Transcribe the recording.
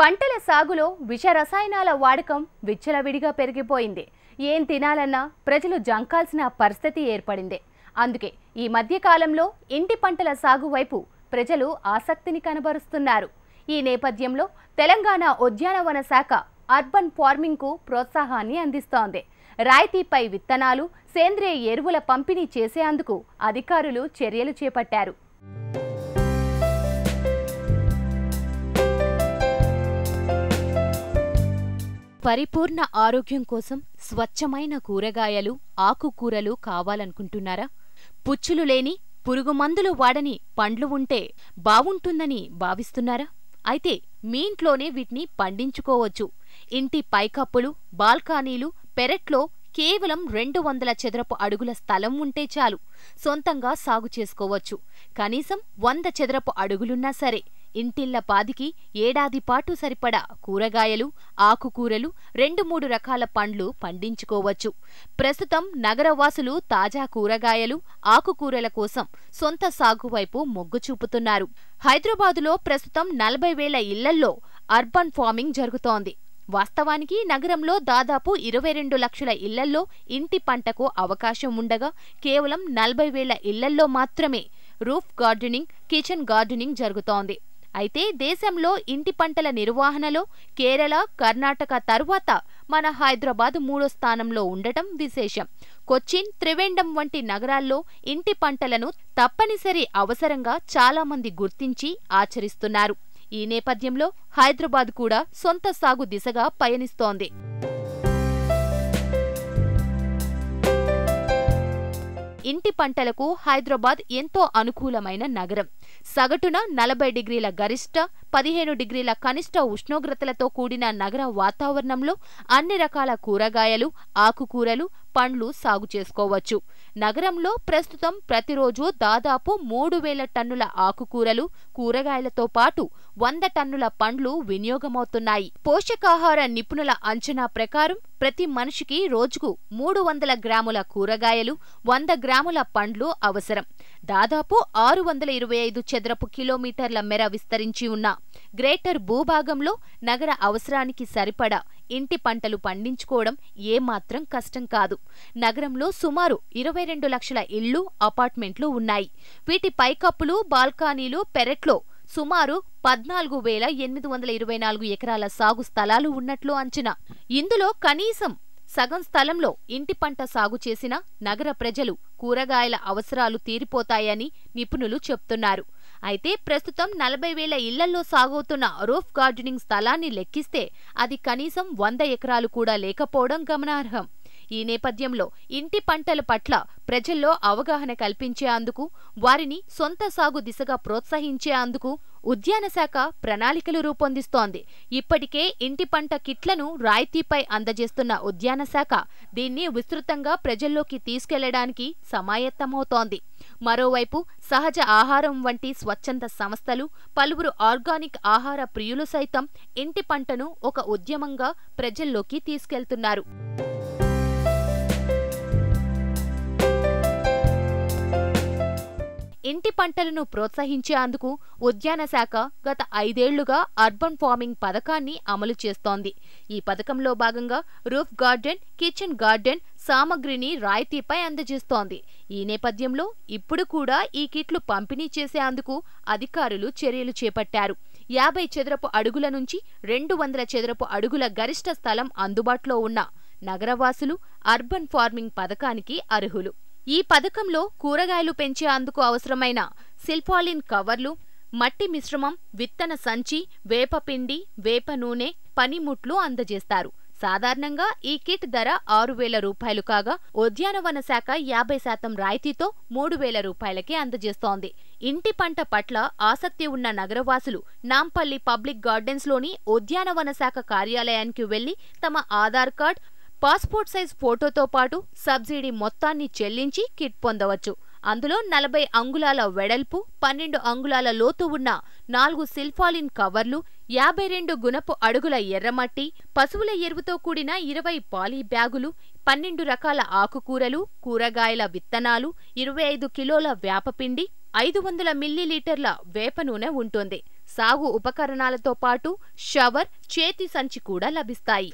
పంటల సాగులో విష రసాయనాల వాడకం విచ్చలవిడిగా పెరిగిపోయింది ఏం తినాలన్నా ప్రజలు జంకాల్సిన పరిస్థితి ఏర్పడింది అందుకే ఈ మధ్యకాలంలో ఇంటి పంటల సాగు వైపు ప్రజలు ఆసక్తిని కనబరుస్తున్నారు ఈ నేపథ్యంలో తెలంగాణ ఉద్యానవన శాఖ అర్బన్ ఫార్మింగ్కు ప్రోత్సాహాన్ని అందిస్తోంది రాయితీపై విత్తనాలు సేంద్రియ ఎరువుల పంపిణీ చేసేందుకు అధికారులు చర్యలు చేపట్టారు పరిపూర్ణ ఆరోగ్యం కోసం స్వచ్ఛమైన కూరగాయలు ఆకుకూరలు కావాలనుకుంటున్నారా పుచ్చులు లేని పురుగుమందులు వాడని పండ్లు ఉంటే బావుంటుందని భావిస్తున్నారా అయితే మీ ఇంట్లోనే వీటిని పండించుకోవచ్చు ఇంటి పైకప్పులు బాల్కానీలు పెరట్లో కేవలం రెండు వందల చదరపు అడుగుల స్థలం ఉంటే చాలు సొంతంగా సాగు చేసుకోవచ్చు కనీసం వంద చదరపు అడుగులున్నా సరే ఇంటిళ్ల పాదికి ఏడాది పాటు సరిపడా కూరగాయలు ఆకుకూరలు రెండు మూడు రకాల పండ్లు పండించుకోవచ్చు ప్రస్తుతం నగరవాసులు తాజా కూరగాయలు ఆకుకూరల కోసం సొంత సాగువైపు మొగ్గు చూపుతున్నారు హైదరాబాదులో ప్రస్తుతం నలభై వేల ఇళ్లల్లో అర్బన్ ఫార్మింగ్ జరుగుతోంది వాస్తవానికి నగరంలో దాదాపు ఇరవై రెండు లక్షల ఇళ్లల్లో ఇంటి పంటకు అవకాశం ఉండగా కేవలం నలభై వేల ఇళ్లల్లో మాత్రమే రూఫ్ గార్డెనింగ్ కిచెన్ గార్డెనింగ్ జరుగుతోంది అయితే దేశంలో ఇంటి పంటల నిర్వహణలో కేరళ కర్ణాటక తరువాత మన హైదరాబాద్ మూడో స్థానంలో ఉండటం విశేషం కొచ్చిన్ త్రివేండం వంటి నగరాల్లో ఇంటి పంటలను తప్పనిసరి అవసరంగా చాలామంది గుర్తించి ఆచరిస్తున్నారు ఈ నేపథ్యంలో హైదరాబాద్ కూడా సొంత సాగు దిశగా పయనిస్తోంది ఇంటి పంటలకు హైదరాబాద్ ఎంతో అనుకూలమైన నగరం సగటున నలభై డిగ్రీల గరిష్ట పదిహేను డిగ్రీల కనిష్ట ఉష్ణోగ్రతలతో కూడిన నగర వాతావరణంలో అన్ని రకాల కూరగాయలు ఆకుకూరలు పండ్లు సాగు చేసుకోవచ్చు నగరంలో ప్రస్తుతం ప్రతిరోజు దాదాపు మూడు వేల టన్నుల ఆకుకూరలు కూరగాయలతో పాటు వంద టన్నుల పండ్లు వినియోగమవుతున్నాయి పోషకాహార నిపుణుల అంచనా ప్రకారం ప్రతి మనిషికి రోజుకు మూడు వందల గ్రాముల కూరగాయలు వంద గ్రాముల పండ్లు అవసరం దాదాపు ఆరు వందల ఇరవై ఐదు చదరపు కిలోమీటర్ల మేర విస్తరించి ఉన్న గ్రేటర్ భూభాగంలో నగర అవసరానికి సరిపడా ఇంటి పంటలు పండించుకోవడం ఏమాత్రం కష్టం కాదు నగరంలో సుమారు ఇరవై రెండు లక్షల ఇళ్లు అపార్ట్మెంట్లు ఉన్నాయి వీటి పైకప్పులు బాల్కానీలు పెరట్లో సుమారు పద్నాలుగు వేల ఎనిమిది వందల ఇరవై నాలుగు ఎకరాల సాగు స్థలాలు ఉన్నట్లు అంచనా ఇందులో కనీసం సగం స్థలంలో ఇంటి పంట సాగు చేసిన నగర ప్రజలు కూరగాయల అవసరాలు తీరిపోతాయని నిపుణులు చెప్తున్నారు అయితే ప్రస్తుతం నలభై వేల ఇళ్లలో సాగవుతున్న రూఫ్ గార్డెనింగ్ స్థలాన్ని లెక్కిస్తే అది కనీసం వంద ఎకరాలు కూడా లేకపోవడం గమనార్హం ఈ నేపథ్యంలో ఇంటి పంటల పట్ల ప్రజల్లో అవగాహన కల్పించేందుకు వారిని సొంత సాగు దిశగా ప్రోత్సహించేందుకు ఉద్యాన శాఖ ప్రణాళికలు రూపొందిస్తోంది ఇప్పటికే ఇంటి పంట కిట్లను రాయితీపై అందజేస్తున్న ఉద్యాన శాఖ దీన్ని విస్తృతంగా ప్రజల్లోకి తీసుకెళ్లడానికి సమాయత్తమవుతోంది మరోవైపు సహజ ఆహారం వంటి స్వచ్ఛంద సంస్థలు పలువురు ఆర్గానిక్ ఆహార ప్రియులు సైతం ఇంటి పంటను ఒక ఉద్యమంగా ప్రజల్లోకి తీసుకెళ్తున్నారు ఇంటి పంటలను ప్రోత్సహించేందుకు ఉద్యాన శాఖ గత ఐదేళ్లుగా అర్బన్ ఫార్మింగ్ పథకాన్ని అమలు చేస్తోంది ఈ పథకంలో భాగంగా రూఫ్ గార్డెన్ కిచెన్ గార్డెన్ సామగ్రిని రాయితీపై అందజేస్తోంది ఈ నేపథ్యంలో ఇప్పుడు కూడా ఈ కిట్లు పంపిణీ చేసేందుకు అధికారులు చర్యలు చేపట్టారు యాభై చదరపు అడుగుల నుంచి రెండు వందల చదరపు అడుగుల గరిష్ట స్థలం అందుబాటులో ఉన్న నగరవాసులు అర్బన్ ఫార్మింగ్ పథకానికి అర్హులు ఈ పథకంలో కూరగాయలు పెంచే అందుకు అవసరమైన సిల్పాలిన్ కవర్లు మట్టి మిశ్రమం విత్తన సంచి వేప పిండి వేప నూనె పనిముట్లు అందజేస్తారు సాధారణంగా ఈ కిట్ ధర ఆరు వేల రూపాయలు కాగా ఉద్యానవన శాఖ యాభై శాతం రాయితీతో మూడు వేల రూపాయలకే అందజేస్తోంది ఇంటి పంట పట్ల ఆసక్తి ఉన్న నగరవాసులు నాంపల్లి పబ్లిక్ గార్డెన్స్లోని ఉద్యానవన శాఖ కార్యాలయానికి వెళ్లి తమ ఆధార్ కార్డ్ పాస్పోర్ట్ సైజ్ ఫోటోతో పాటు సబ్సిడీ మొత్తాన్ని చెల్లించి కిట్ పొందవచ్చు అందులో నలభై అంగుళాల వెడల్పు పన్నెండు అంగుళాల లోతు ఉన్న నాలుగు సిల్ఫాలిన్ కవర్లు యాభై రెండు గుణపు అడుగుల ఎర్రమట్టి పశువుల ఎరువుతో కూడిన ఇరవై పాలీ బ్యాగులు పన్నెండు రకాల ఆకుకూరలు కూరగాయల విత్తనాలు ఇరవై ఐదు కిలోల వేపపిండి ఐదు వందల మిల్లీలీటర్ల వేప నూనె ఉంటుంది సాగు ఉపకరణాలతో పాటు షవర్ చేతి సంచి కూడా లభిస్తాయి